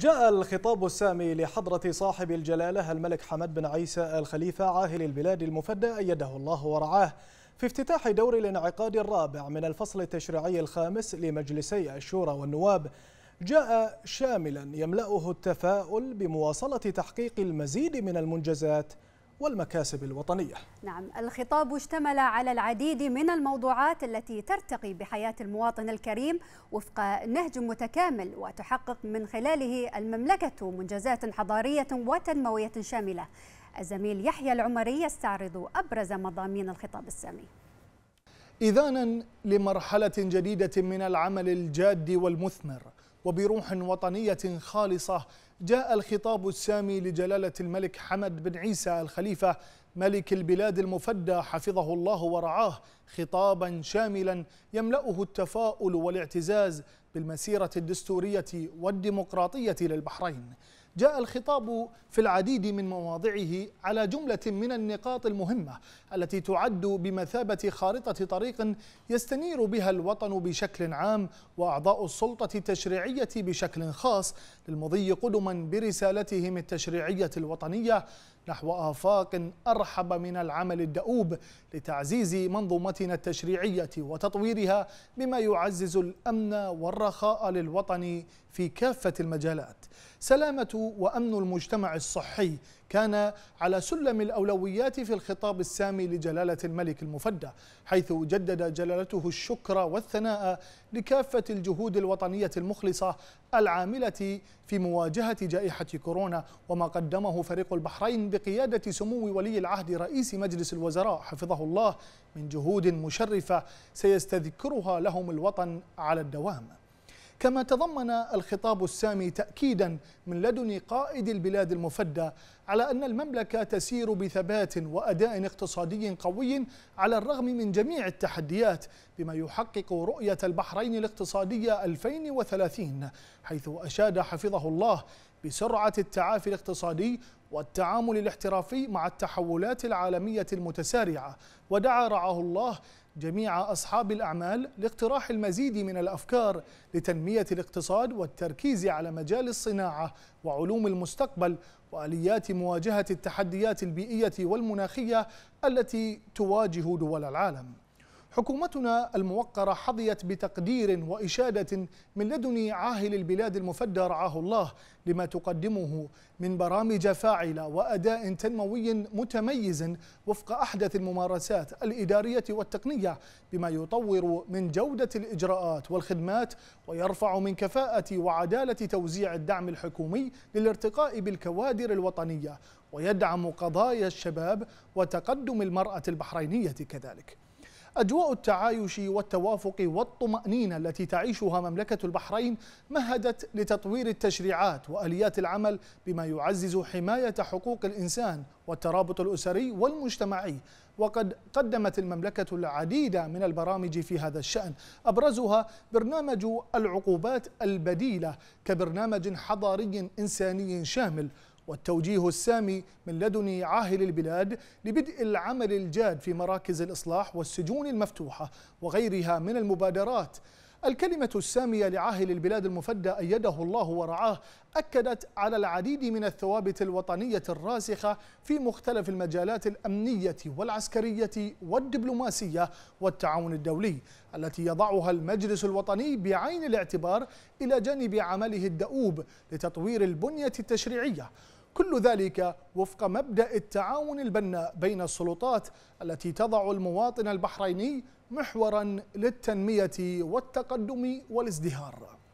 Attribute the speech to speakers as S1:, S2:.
S1: جاء الخطاب السامي لحضرة صاحب الجلالة الملك حمد بن عيسى الخليفة عاهل البلاد المفدى أيده الله ورعاه في افتتاح دور الانعقاد الرابع من الفصل التشريعي الخامس لمجلسي الشورى والنواب جاء شاملا يملأه التفاؤل بمواصلة تحقيق المزيد من المنجزات والمكاسب الوطنية نعم الخطاب اشتمل على العديد من الموضوعات التي ترتقي بحياة المواطن الكريم وفق نهج متكامل وتحقق من خلاله المملكة منجزات حضارية وتنموية شاملة الزميل يحيى العمري يستعرض أبرز مضامين الخطاب السامي إذانا لمرحلة جديدة من العمل الجاد والمثمر وبروح وطنية خالصة جاء الخطاب السامي لجلالة الملك حمد بن عيسى الخليفة ملك البلاد المفدى حفظه الله ورعاه خطابا شاملا يملأه التفاؤل والاعتزاز بالمسيرة الدستورية والديمقراطية للبحرين جاء الخطاب في العديد من مواضعه على جملة من النقاط المهمة التي تعد بمثابة خارطة طريق يستنير بها الوطن بشكل عام وأعضاء السلطة التشريعية بشكل خاص للمضي قدما برسالتهم التشريعية الوطنية نحو آفاق أرحب من العمل الدؤوب لتعزيز منظومتنا التشريعية وتطويرها بما يعزز الأمن والرخاء للوطن في كافة المجالات سلامة وأمن المجتمع الصحي كان على سلم الأولويات في الخطاب السامي لجلالة الملك المفدى حيث جدد جلالته الشكر والثناء لكافة الجهود الوطنية المخلصة العاملة في مواجهة جائحة كورونا وما قدمه فريق البحرين بقيادة سمو ولي العهد رئيس مجلس الوزراء حفظه الله من جهود مشرفة سيستذكرها لهم الوطن على الدوام كما تضمن الخطاب السامي تأكيدا من لدن قائد البلاد المفدى على أن المملكة تسير بثبات وأداء اقتصادي قوي على الرغم من جميع التحديات بما يحقق رؤية البحرين الاقتصادية 2030 حيث أشاد حفظه الله بسرعة التعافي الاقتصادي والتعامل الاحترافي مع التحولات العالمية المتسارعة ودعا رعاه الله جميع أصحاب الأعمال لاقتراح المزيد من الأفكار لتنمية الاقتصاد والتركيز على مجال الصناعة وعلوم المستقبل وآليات مواجهة التحديات البيئية والمناخية التي تواجه دول العالم حكومتنا الموقرة حظيت بتقدير وإشادة من لدن عاهل البلاد المفدى رعاه الله لما تقدمه من برامج فاعلة وأداء تنموي متميز وفق أحدث الممارسات الإدارية والتقنية بما يطور من جودة الإجراءات والخدمات ويرفع من كفاءة وعدالة توزيع الدعم الحكومي للارتقاء بالكوادر الوطنية ويدعم قضايا الشباب وتقدم المرأة البحرينية كذلك أجواء التعايش والتوافق والطمأنينة التي تعيشها مملكة البحرين مهدت لتطوير التشريعات وأليات العمل بما يعزز حماية حقوق الإنسان والترابط الأسري والمجتمعي وقد قدمت المملكة العديد من البرامج في هذا الشأن أبرزها برنامج العقوبات البديلة كبرنامج حضاري إنساني شامل والتوجيه السامي من لدن عاهل البلاد لبدء العمل الجاد في مراكز الإصلاح والسجون المفتوحة وغيرها من المبادرات الكلمة السامية لعاهل البلاد المفدى أيده الله ورعاه أكدت على العديد من الثوابت الوطنية الراسخة في مختلف المجالات الأمنية والعسكرية والدبلوماسية والتعاون الدولي التي يضعها المجلس الوطني بعين الاعتبار إلى جانب عمله الدؤوب لتطوير البنية التشريعية كل ذلك وفق مبدأ التعاون البناء بين السلطات التي تضع المواطن البحريني محورا للتنمية والتقدم والازدهار